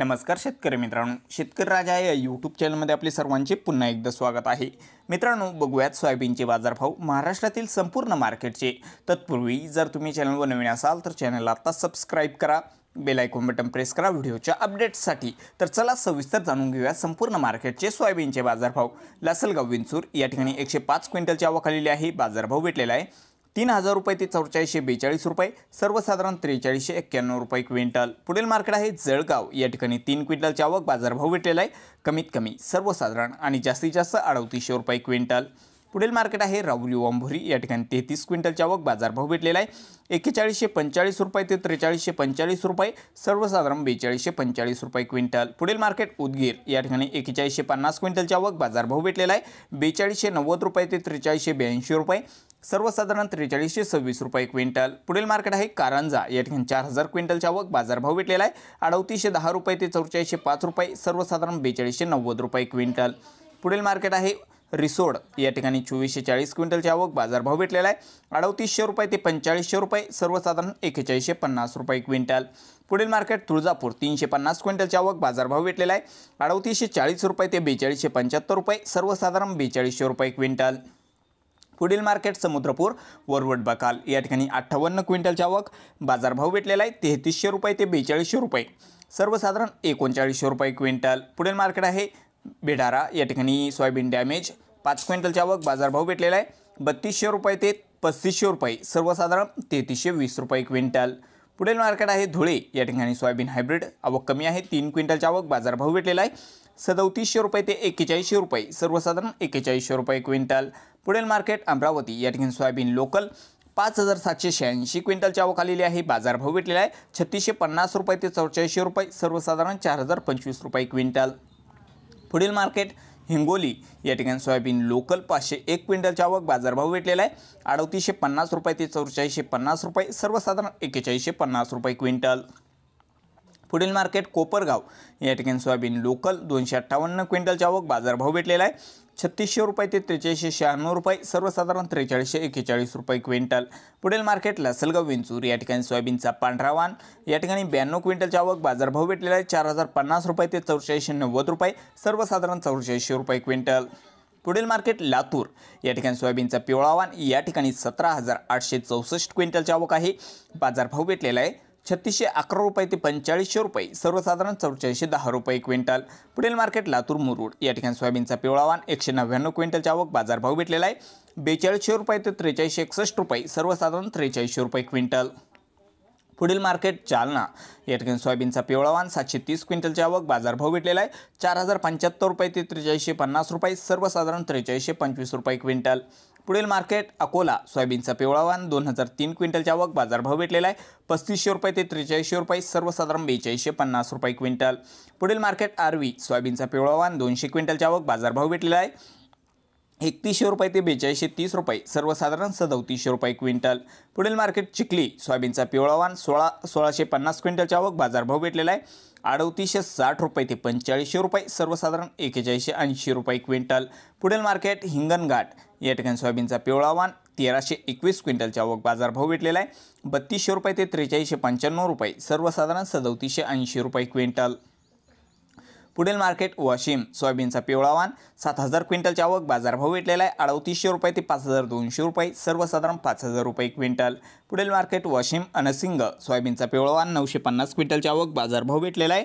नमस्कार शेतकरी मित्रांनो शेतकरी राजा या यूट्यूब चॅनलमध्ये आपले सर्वांचे पुन्हा एकदा स्वागत आहे मित्रांनो बघूयात सोयाबीनचे बाजारभाव महाराष्ट्रातील संपूर्ण मार्केटचे तत्पूर्वी जर तुम्ही चॅनलवर नवीन असाल तर चॅनलला आता सबस्क्राईब करा बेल आयकॉन बटन प्रेस करा व्हिडिओच्या अपडेट्ससाठी तर चला सविस्तर जाणून घेऊया संपूर्ण मार्केटचे सोयाबीनचे बाजारभाव लसलगाव विंचूर या ठिकाणी एकशे पाच क्विंटलच्या आवक आलेली आहे बाजारभाव भेटलेला आहे तीन हजार रुपये ते चौचाळीसशे बेचाळीस रुपये सर्वसाधारण त्रेचाळीसशे एक्क्याण्णव रुपये क्विंटल पुढील मार्केट आहे जळगाव या ठिकाणी तीन क्विंटलच्या आवक बाजारभाव भेटलेला आहे कमीत कमी सर्वसाधारण आणि जास्तीत जास्त अडतीसशे रुपये क्विंटल पुढील मार्केट आहे राऊली वांभोरी या ठिकाणी तेहतीस क्विंटलच्या आवक बाजारभाव भेटलेला आहे एक्केचाळीसशे पंचाळीस रुपये ते त्रेचाळीसशे पंचाळीस रुपये सर्वसाधारण बेचाळीसशे पंचाळीस रुपये क्विंटल पुढील मार्केट उदगीर या ठिकाणी एकेचाळीसशे पन्नास क्विंटलच्या आवक बाजारभाव भेटलेला आहे बेचाळीसशे नव्वद रुपये ते त्रेचाळीसशे ब्याऐंशी रुपये सर्वसाधारण त्रेचाळीसशे सव्वीस रुपये क्विंटल पुढील मार्केट आहे कारंजा या ठिकाणी चार हजार क्विंटलच्या आवक बाजारभाव भेटलेला आहे अडतीसशे दहा रुपये ते चौचाळीसशे पाच रुपये सर्वसाधारण बेचाळीसशे नव्वद रुपये क्विंटल पुढील मार्केट आहे रिसोड या ठिकाणी चोवीसशे चाळीस क्विंटलच्या आवक बाजारभाव भेटलेला आहे अडतीसशे रुपये ते पंचाळीसशे रुपये सर्वसाधारण एकेचाळीसशे पन्नास रुपये क्विंटल पुढील मार्केट तुळजापूर तीनशे पन्नास क्विंटलच्या आवक बाजारभाव भेटलेला आहे अडतीसशे चाळीस रुपये ते बेचाळीसशे पंच्याहत्तर रुपये सर्वसाधारण बेचाळीसशे रुपये क्विंटल पुढील मार्केट समुद्रपूर वरवड बकाल या ठिकाणी अठ्ठावन्न क्विंटलच्या आवक बाजारभाव भेटलेला आहे तेहतीसशे रुपये ते बेचाळीसशे रुपये सर्वसाधारण एकोणचाळीसशे रुपये क्विंटल पुढील मार्केट आहे बिढारा या ठिकाणी सोयाबीन डॅमेज पाच क्विंटलच्या आवक बाजारभाव भेटलेला आहे बत्तीसशे रुपये ते पस्तीसशे रुपये सर्वसाधारण तेहतीसशे वीस रुपये क्विंटल पुढील मार्केट आहे धुळे या ठिकाणी सोयाबीन हायब्रिड आवक कमी आहे तीन क्विंटलच्या आवक बाजारभाव भेटलेला आहे सदोतीसशे रुपये ते एक्केचाळीसशे रुपये सर्वसाधारण एक्केचाळीसशे रुपये क्विंटल पुढील मार्केट अमरावती या ठिकाणी सोयाबीन लोकल पाच हजार सातशे शहाऐंशी क्विंटलच्या आवक आलेली आहे बाजारभाव भेटलेला आहे छत्तीसशे पन्नास रुपये ते चौच्याऐंशी रुपये सर्वसाधारण चार हजार पंचवीस रुपये क्विंटल पुढील मार्केट हिंगोली या ठिकाणी सोयाबीन लोकल पाचशे एक क्विंटलच्या आवक बाजारभाव भेटलेला आहे अडतीसशे पन्नास रुपये ते चौचाळीसशे पन्नास रुपये सर्वसाधारण एक्केचाळीसशे पन्नास रुपये क्विंटल पुढील मार्केट कोपरगाव या ठिकाणी सोयाबीन लोकल दोनशे अठ्ठावन्न क्विंटलच्या आवक बाजारभाव भेटलेला आहे छत्तीसशे रुपये ते त्रेचाळीसशे शहाण्णव रुपये सर्वसाधारण त्रेचाळीसशे एकेचाळीस रुपये क्विंटल पुढील मार्केट सलगाव विंचूर या ठिकाणी सोयाबीनचा पांढरा वाण या ठिकाणी ब्याण्णव क्विंटलच्या आवक बाजारभाव भेटलेला आहे चार हजार पन्नास रुपये ते चौशेऐंशी नव्वद रुपये सर्वसाधारण चौरेचाळीसशे रुपये क्विंटल पुढील मार्केट लातूर या ठिकाणी सोयाबीनचा पिवळावान या ठिकाणी सतरा हजार आठशे चौसष्ट क्विंटलच्या आवक आहे बाजारभाव भेटलेला आहे छत्तीसशे अकरा रुपये ते पंचाळीसशे रुपये सर्वसाधारण चौचाळीसशे दहा रुपये क्विंटल पुढील मार्केट लातूर मुरुड या ठिकाणी सोयाबीनचा पिवळावान एकशे नव्याण्णव क्विंटलच्या आवक बाजारभाव भेटलेला आहे बेचाळीसशे रुपये ते त्रेचाळीसशे एकसष्ट रुपये सर्वसाधारण त्रेचाळीसशे रुपये क्विंटल पुढील मार्केट चालना या ठिकाणी सोयाबीनचा पिवळावान सातशे तीस क्विंटलच्या आवक बाजारभाव भेटलेला आहे चार हजार पंच्याहत्तर रुपये ते त्रेचाळीसशे पन्नास रुपये सर्वसाधारण त्रेचाळीसशे पंचवीस रुपये क्विंटल पुढील मार्केट अकोला सोयाबीनचा पिवळावान दोन हजार तीन क्विंटलच्या आवक बाजारभाव भेटलेला आहे पस्तीसशे रुपये ते त्रेचाळीसशे रुपये सर्वसाधारण बेचाळीसशे पन्नास रुपये क्विंटल पुढील मार्केट आरवी सोयाबीनचा पिवळावान दोनशे क्विंटलच्या आवक बाजारभाव भेटलेला आहे एकतीसशे रुपये ते बेचाळीसशे तीस रुपये सर्वसाधारण सदोतीसशे रुपये क्विंटल पुढील मार्केट चिखली सोयाबीनचा पिवळावान सोळा सोळाशे पन्नास क्विंटलच्या आवक बाजारभाव भेटलेला आहे अडतीसशे साठ रुपये ते पंचेचाळीसशे रुपये सर्वसाधारण एकेचाळीसशे ऐंशी रुपये क्विंटल पुढील मार्केट हिंगणघाट या ठिकाणी सोयाबीनचा पिवळा वान तेराशे एकवीस क्विंटलच्या वग बाजारभाव भेटलेला आहे बत्तीसशे रुपये ते त्रेचाळीसशे पंच्याण्णव रुपये सर्वसाधारण सदोतीसशे ऐंशी रुपये क्विंटल पुढील मार्केट वाशिम सोयाबीनचा पिवळावान सात हजार क्विंटलच्या आवक बाजारभाव भेटलेला आहे अडतीसशे रुपये ते पाच हजार दोनशे रुपये सर्वसाधारण पाच हजार रुपये क्विंटल पुढील मार्केट वाशिम अनसिंग सोयाबीनचा पिवळावान नऊशे पन्नास क्विंटलच्या आवक बाजारभाव भेटलेला आहे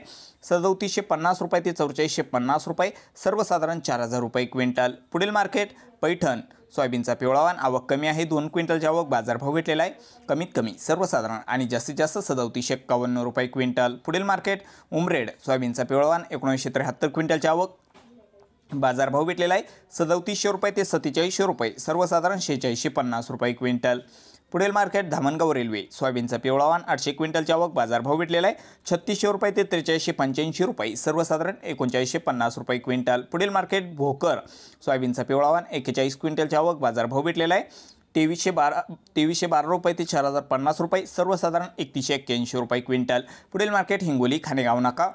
सदौतीसशे पन्नास रुपये ते चौचाळीसशे पन्नास रुपये सर्वसाधारण चार हजार रुपये क्विंटल पुढील मार्केट पैठण सोयाबीनचा पिवळावान आवक कमी आहे दोन क्विंटलच्या आवक बाजारभाव भेटलेला आहे कमीत कमी सर्वसाधारण आणि जास्तीत जास्त सदतीसशे एक्कावन्न रुपये क्विंटल पुढील मार्केट उमरेड सोयाबीनचा पिवळावान एकोणीसशे त्र्याहत्तर क्विंटलच्या आवक बाजारभाव भेटलेला आहे सदौतीसशे रुपये ते सत्तेचाळीसशे रुपये सर्वसाधारण शेहेचाळीसशे पन्नास रुपये क्विंटल पुढील मार्केट धामणगाव रेल्वे सोयाबीनचा पिवळावान आठशे क्विंटलच्या आवक बाजारभाव भेटलेला आहे छत्तीसशे रुपये ते त्रेचाळीसशे पंच्याऐंशी रुपये सर्वसाधारण एकोणचाळीसशे पन्नास रुपये क्विंटल पुढील मार्केट भोकर सोयाबीनचा पिवळावान एक्केचाळीस क्विंटलच्या आवक बाजारभाव भेटलेला आहे तेवीसशे बारा तेवीसशे बारा रुपये ते चार हजार पन्नास रुपये सर्वसाधारण एकतीसशे एक्क्याऐंशी रुपये क्विंटल पुढील मार्केट हिंगोली खानेगाव नाका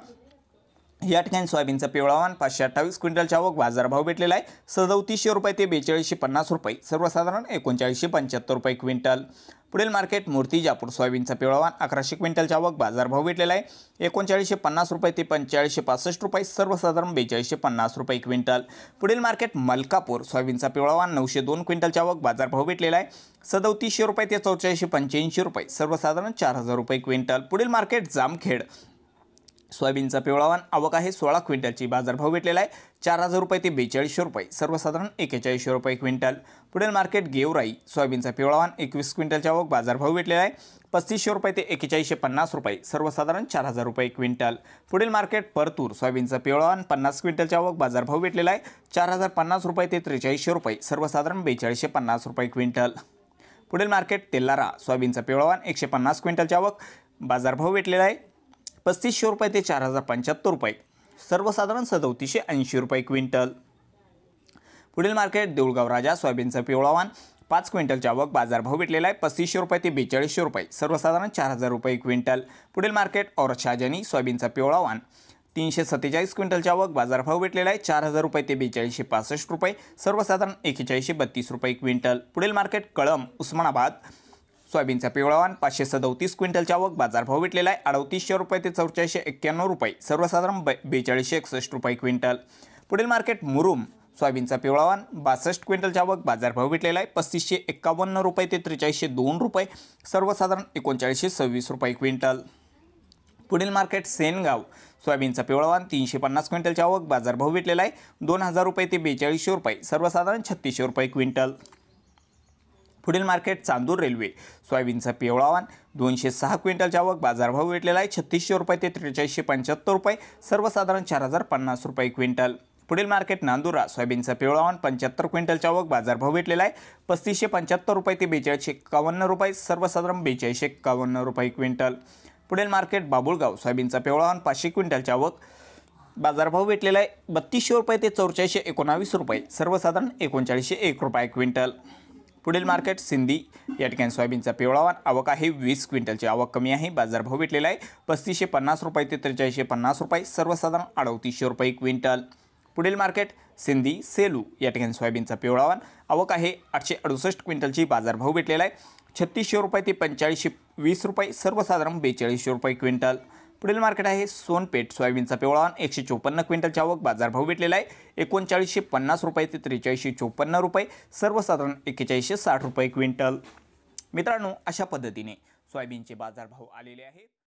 या ठिकाणी सोयाबीनचा पिवळावान पाचशे अठ्ठावीस क्विंटलच्या आवक बाजारभाव भेटलेला आहे सदतीसशे रुपये ते बेचाळीसशे पन्नास रुपये सर्वसाधारण एकोणचाळीसशे पंच्याहत्तर रुपये क्विंटल पुढील मार्केट मूर्तीजापूर सोयाबीनचा पिवळावान अकराशे क्विंटलचा आवक बाजारभाव भेटलेला आहे एकोणचाळीसशे पन्नास रुपये ते पंचेचाळीसशे पासष्ट रुपये सर्वसाधारण बेचाळीसशे पन्नास रुपये क्विंटल पुढील मार्केट मलकापूर सोयाबीनचा पिवळावान नऊशे दोन क्विंटलच्या आवक बाजारभाव भेटलेला आहे सदौतीसशे रुपये ते चौचाळीसशे पंच्याऐंशी रुपये सर्वसाधारण चार हजार रुपये क्विंटल पुढील मार्केट जामखेड सोयाबीनचा पिवळावान आवक आहे सोळा क्विंटलची बाजारभाव भेटलेला आहे चार हजार रुपये ते बेचाळीसशे रुपये सर्वसाधारण एकेचाळीसशे रुपये क्विंटल पुढील मार्केट गेवराई सोयाबीनचा पिवळावान एकवीस क्विंटलच्या आवक बाजारभाव भेटलेला आहे पस्तीसशे रुपये ते एकेचाळीसशे पन्नास रुपये सर्वसाधारण चार हजार रुपये क्विंटल पुढील मार्केट परतूर सोयाबीनचा पिवळावान पन्नास क्विंटलच्या आवक बाजारभाव भेटलेला आहे चार हजार पन्नास रुपये ते त्रेचाळीसशे रुपये सर्वसाधारण बेचाळीसशे पन्नास रुपये क्विंटल पुढील मार्केट तेलारा सोयाबीनचा पिवळावान एकशे पन्नास क्विंटलच्या आवक बाजारभाव भेटलेला आहे पस्तीसशे रुपये ते चार हजार पंच्याहत्तर रुपये सर्वसाधारण सदोतीसशे ऐंशी रुपये क्विंटल पुढील मार्केट देऊळगाव राजा सोयाबीनचा पिवळावान पाच क्विंटलच्या आवक बाजारभाव भेटलेला आहे पस्तीसशे रुपये ते बेचाळीसशे रुपये सर्वसाधारण चार हजार रुपये क्विंटल पुढील मार्केट और सोयाबीनचा पिवळावान तीनशे सत्तेचाळीस क्विंटलच्या आवक बाजारभाव भेटलेला आहे चार हजार रुपये ते बेचाळीसशे पासष्ट रुपये सर्वसाधारण एकेचाळीसशे बत्तीस रुपये क्विंटल पुढील मार्केट कळम उस्मानाबाद सोयाबीनचा पिवळावान पाचशे सदोतीस क्विंटलच्या आवक बाजारभाव भेटलेला आहे अडतीसशे रुपये ते चौचाळीसशे एक्क्याण्णव रुपये सर्वसाधारण बे बेचाळीसशे एकसष्ट रुपये क्विंटल पुढील मार्केट मुरुम सोयाबीनचा पिवळावान बासष्ट क्विंटलच्या आवक बाजारभाव भेटलेला आहे पस्तीसशे एक्कावन्न रुपये ते त्रेचाळीसशे दोन रुपये सर्वसाधारण एकोणचाळीसशे सव्वीस रुपये क्विंटल पुढील मार्केट सेनगाव सोयाबीनचा पिवळावान तीनशे पन्नास क्विंटलच्या आवक बाजारभाव भेटलेला आहे दोन हजार रुपये ते बेचाळीसशे रुपये सर्वसाधारण छत्तीसशे रुपये क्विंटल पुढील मार्केट चांदूर रेल्वे सोयाबीनचा पिवळावान दोनशे सहा क्विंटलच्या आवक बाजारभाव भेटलेला आहे छत्तीसशे रुपये ते त्रेचाळीसशे पंच्याहत्तर रुपये सर्वसाधारण चार हजार पन्नास रुपये क्विंटल पुढील मार्केट नांदुरा सोयाबीनचा पिवळावान पंच्याहत्तर क्विंटलच्या आवक बाजारभाव भेटलेला आहे पस्तीसशे पंच्याहत्तर रुपये ते बेचाळीसशे एक्कावन्न रुपये सर्वसाधारण बेचाळीसशे एक्कावन्न रुपये क्विंटल पुढील मार्केट बाबुळगाव सोयाबीनचा पिवळावान पाचशे क्विंटलच्या आवक बाजारभाव भेटलेला आहे बत्तीसशे रुपये ते चौचाळीसशे एकोणावीस रुपये सर्वसाधारण एकोणचाळीसशे एक रुपये क्विंटल पुढील मार्केट सिंधी या ठिकाणी सोयाबीनचा पिवळावान आवक आहे वीस क्विंटलची आवक कमी आहे भाव भेटलेला आहे पस्तीसशे पन्नास रुपये ते त्रेचाळीसशे पन्नास रुपये सर्वसाधारण अडतीसशे रुपये क्विंटल पुढील मार्केट सिंधी सेलू या ठिकाणी सोयाबीनचा पिवळावान आवक आहे आठशे अडुसष्ट क्विंटलची बाजारभाव भेटलेला आहे छत्तीसशे रुपये ते पंचाळीसशे वीस रुपये सर्वसाधारण बेचाळीसशे रुपये क्विंटल पुढील मार्केट आहे सोनपेठ सोयाबीनचा पिवळा एकशे चोपन्न क्विंटलच्या आवक बाजारभाव भेटलेला आहे एकोणचाळीसशे पन्नास रुपये ते त्रेचाळीसशे चोपन्न रुपये सर्वसाधारण एक्केचाळीसशे साठ रुपये क्विंटल मित्रांनो अशा पद्धतीने सोयाबीनचे बाजारभाव आलेले आहेत